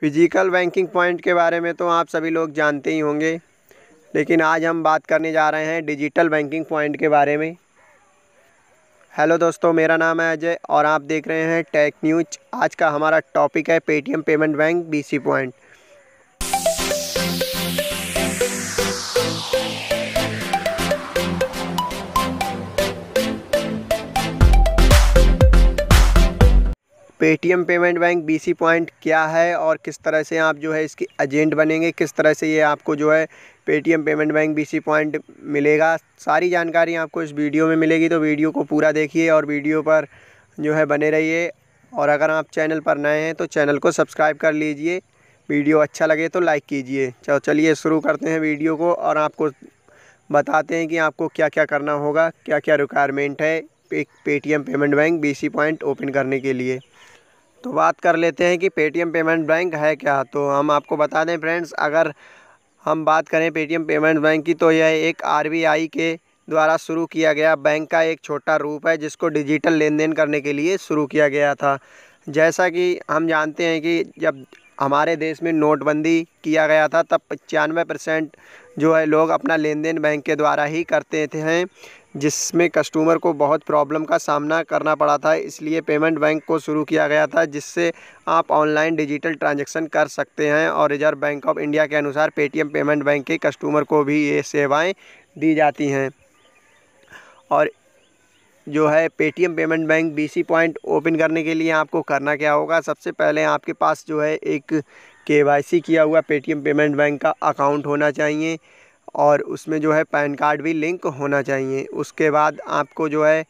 physical banking point के बारे में तो आप सभी लोग जानते ही होंगे लेकिन आज हम बात करने जा रहे हैं डिजिटल बैंकिंग पॉइंट के बारे में हेलो दोस्तों मेरा नाम है अजय और आप देख रहे हैं टेक न्यूज आज का हमारा टॉपिक है Paytm payment bank BC point Paytm payment bank BC point क्या है और किस तरह से आप जो है इसके एजेंट बनेंगे किस तरह से ये आपको जो है Paytm payment bank BC point मिलेगा सारी जानकारी आपको इस वीडियो में मिलेगी तो वीडियो को पूरा देखिए और वीडियो पर जो है बने रहिए और अगर आप चैनल पर नए हैं तो चैनल को सब्सक्राइब कर लीजिए वीडियो अच्छा लगे तो लाइक कीजिए चलो चलिए शुरू करते हैं वीडियो को और आपको बताते हैं कि आपको क्या क्या करना होगा क्या क्या रिक्वायरमेंट है Paytm payment bank BC point open करने के लिए तो बात कर लेते हैं कि पेटीएम पेमेंट बैंक है क्या तो हम आपको बता दें फ्रेंड्स अगर हम बात करें पेटीएम पेमेंट बैंक की तो यह एक आरबीआई के द्वारा शुरू किया गया बैंक का एक छोटा रूप है जिसको डिजिटल लेन देन करने के लिए शुरू किया गया था जैसा कि हम जानते हैं कि जब हमारे देश में नोटबंदी किया गया था तब पचानवे परसेंट जो है लोग अपना लेन देन बैंक के द्वारा ही करते थे हैं जिसमें कस्टमर को बहुत प्रॉब्लम का सामना करना पड़ा था इसलिए पेमेंट बैंक को शुरू किया गया था जिससे आप ऑनलाइन डिजिटल ट्रांजैक्शन कर सकते हैं और रिजर्व बैंक ऑफ इंडिया के अनुसार पेटीएम पेमेंट बैंक के कस्टमर को भी ये सेवाएं दी जाती हैं और जो है Paytm payment bank B point open करने के लिए आपको करना क्या होगा सबसे पहले आपके पास जो है एक के किया हुआ पेटीएम पेमेंट बैंक का अकाउंट होना चाहिए और उसमें जो है पैन कार्ड भी लिंक होना चाहिए उसके बाद आपको जो है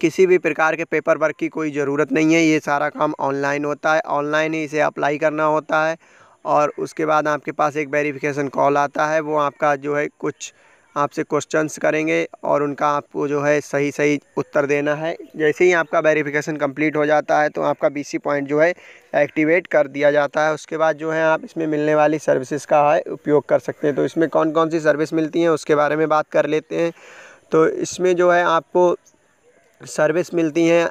किसी भी प्रकार के पेपर वर्क की कोई ज़रूरत नहीं है ये सारा काम ऑनलाइन होता है ऑनलाइन ही इसे अप्लाई करना होता है और उसके बाद आपके पास एक वेरिफिकेशन कॉल आता है वो आपका जो है कुछ आपसे क्वेश्चंस करेंगे और उनका आपको जो है सही सही उत्तर देना है जैसे ही आपका वेरिफिकेशन कंप्लीट हो जाता है तो आपका बीसी पॉइंट जो है एक्टिवेट कर दिया जाता है उसके बाद जो है आप इसमें मिलने वाली सर्विसेज का है उपयोग कर सकते हैं तो इसमें कौन कौन सी सर्विस मिलती हैं उसके बारे में बात कर लेते हैं तो इसमें जो है आपको सर्विस मिलती हैं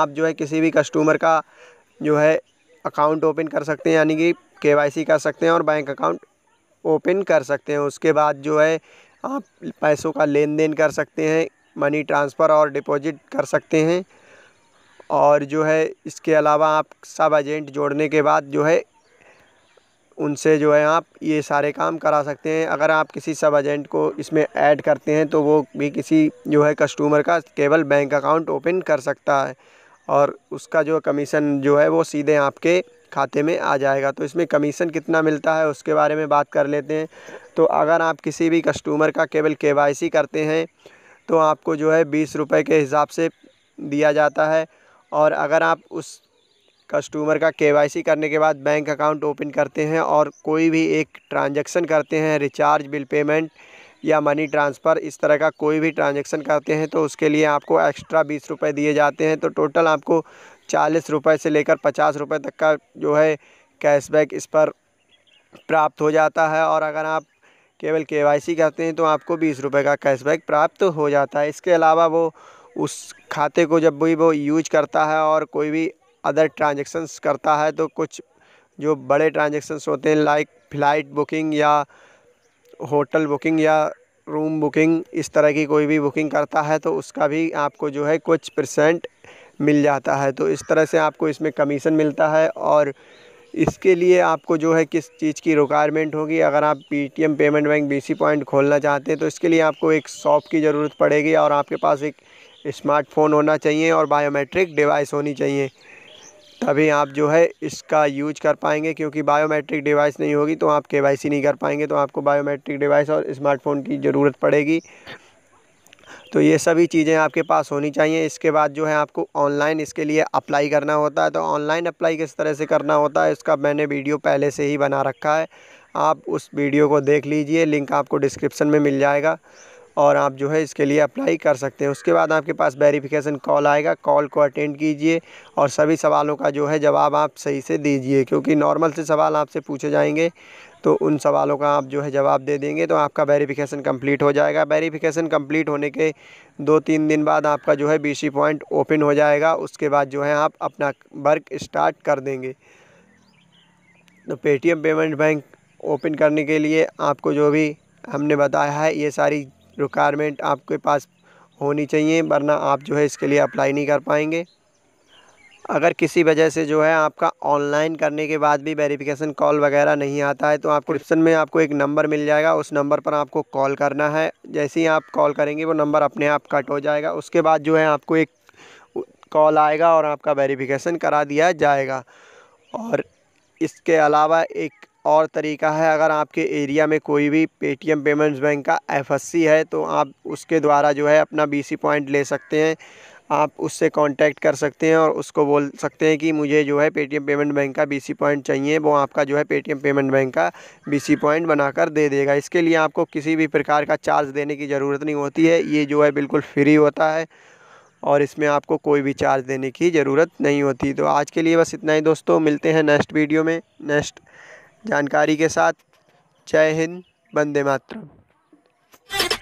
आप जो है किसी भी कस्टमर का जो है अकाउंट ओपन कर सकते हैं यानी कि के कर सकते हैं और बैंक अकाउंट ओपन कर सकते हैं उसके बाद जो है आप पैसों का लेन देन कर सकते हैं मनी ट्रांसफ़र और डिपॉजिट कर सकते हैं और जो है इसके अलावा आप सब एजेंट जोड़ने के बाद जो है उनसे जो है आप ये सारे काम करा सकते हैं अगर आप किसी सब एजेंट को इसमें ऐड करते हैं तो वो भी किसी जो है कस्टमर का केवल बैंक अकाउंट ओपन कर सकता है और उसका जो कमीशन जो है वो सीधे आपके खाते में आ जाएगा तो इसमें कमीशन कितना मिलता है उसके बारे में बात कर लेते हैं तो अगर आप किसी भी कस्टमर का केवल के करते हैं तो आपको जो है बीस रुपये के हिसाब से दिया जाता है और अगर आप उस कस्टमर का के करने के बाद बैंक अकाउंट ओपन करते हैं और कोई भी एक ट्रांजैक्शन करते हैं रिचार्ज बिल पेमेंट या मनी ट्रांसफ़र इस तरह का कोई भी ट्रांजैक्शन करते हैं तो उसके लिए आपको एक्स्ट्रा बीस रुपये दिए जाते हैं तो टोटल आपको चालीस रुपये से लेकर पचास रुपये तक का जो है कैशबैक इस पर प्राप्त हो जाता है और अगर आप केवल के वाई सी करते हैं तो आपको बीस रुपये का कैशबैक प्राप्त हो जाता है इसके अलावा वो उस खाते को जब भी वो यूज करता है और कोई भी अदर ट्रांजेक्शन्स करता है तो कुछ जो बड़े ट्रांजेक्शन्स होते हैं लाइक फ़्लाइट बुकिंग या होटल बुकिंग या रूम बुकिंग इस तरह की कोई भी बुकिंग करता है तो उसका भी आपको जो है कुछ परसेंट मिल जाता है तो इस तरह से आपको इसमें कमीशन मिलता है और इसके लिए आपको जो है किस चीज़ की रिक्वायरमेंट होगी अगर आप M payment bank C point खोलना चाहते हैं तो इसके लिए आपको एक शॉप की ज़रूरत पड़ेगी और आपके पास एक स्मार्टफोन होना चाहिए और बायोमेट्रिक डिवाइस होनी चाहिए तभी आप जो है इसका यूज कर पाएंगे क्योंकि बायोमेट्रिक डिवाइस नहीं होगी तो आप के नहीं कर पाएंगे तो आपको बायोमेट्रिक डिवाइस और स्मार्टफोन की ज़रूरत पड़ेगी तो ये सभी चीज़ें आपके पास होनी चाहिए इसके बाद जो है आपको ऑनलाइन इसके लिए अप्लाई करना होता है तो ऑनलाइन अप्लाई किस तरह से करना होता है इसका मैंने वीडियो पहले से ही बना रखा है आप उस वीडियो को देख लीजिए लिंक आपको डिस्क्रिप्शन में मिल जाएगा और आप जो है इसके लिए अप्लाई कर सकते हैं उसके बाद आपके पास वेरिफिकेशन कॉल आएगा कॉल को अटेंड कीजिए और सभी सवालों का जो है जवाब आप सही से दीजिए क्योंकि नॉर्मल से सवाल आपसे पूछे जाएंगे तो उन सवालों का आप जो है जवाब दे देंगे तो आपका वेरिफिकेशन कंप्लीट हो जाएगा वेरिफिकेशन कंप्लीट होने के दो तीन दिन बाद आपका जो है बी पॉइंट ओपन हो जाएगा उसके बाद जो है आप अपना वर्क स्टार्ट कर देंगे तो पेटीएम पेमेंट बैंक ओपन करने के लिए आपको जो भी हमने बताया है ये सारी रिक्वायरमेंट आपके पास होनी चाहिए वरना आप जो है इसके लिए अप्लाई नहीं कर पाएंगे अगर किसी वजह से जो है आपका ऑनलाइन करने के बाद भी वेरिफिकेशन कॉल वगैरह नहीं आता है तो आपको डिस्क्रिप्शन में आपको एक नंबर मिल जाएगा उस नंबर पर आपको कॉल करना है जैसे ही आप कॉल करेंगे वो नंबर अपने आप कट हो जाएगा उसके बाद जो है आपको एक कॉल आएगा और आपका वेरिफिकेशन करा दिया जाएगा और इसके अलावा एक और तरीका है अगर आपके एरिया में कोई भी पेटीएम पेमेंट्स बैंक का एफएससी है तो आप उसके द्वारा जो है अपना बीसी पॉइंट ले सकते हैं आप उससे कांटेक्ट कर सकते हैं और उसको बोल सकते हैं कि मुझे जो है पेटीएम पेमेंट बैंक का बीसी पॉइंट चाहिए वो आपका जो है पेटीएम पेमेंट बैंक का बीसी पॉइंट बनाकर दे देगा इसके लिए आपको किसी भी प्रकार का चार्ज देने की ज़रूरत नहीं होती है ये जो है बिल्कुल फ्री होता है और इसमें आपको कोई भी चार्ज देने की ज़रूरत नहीं होती तो आज के लिए बस इतना ही दोस्तों मिलते हैं नेक्स्ट वीडियो में नेक्स्ट जानकारी के साथ जय हिंद वंदे मातरम